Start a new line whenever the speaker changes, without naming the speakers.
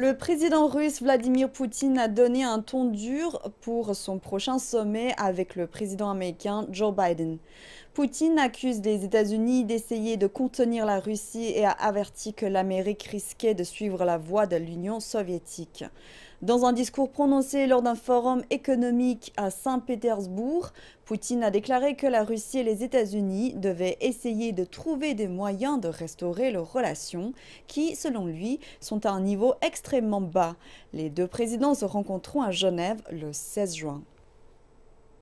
Le président russe Vladimir Poutine a donné un ton dur pour son prochain sommet avec le président américain Joe Biden. Poutine accuse les États-Unis d'essayer de contenir la Russie et a averti que l'Amérique risquait de suivre la voie de l'Union soviétique. Dans un discours prononcé lors d'un forum économique à Saint-Pétersbourg, Poutine a déclaré que la Russie et les États-Unis devaient essayer de trouver des moyens de restaurer leurs relations, qui, selon lui, sont à un niveau extrêmement bas. Les deux présidents se rencontreront à Genève le 16 juin.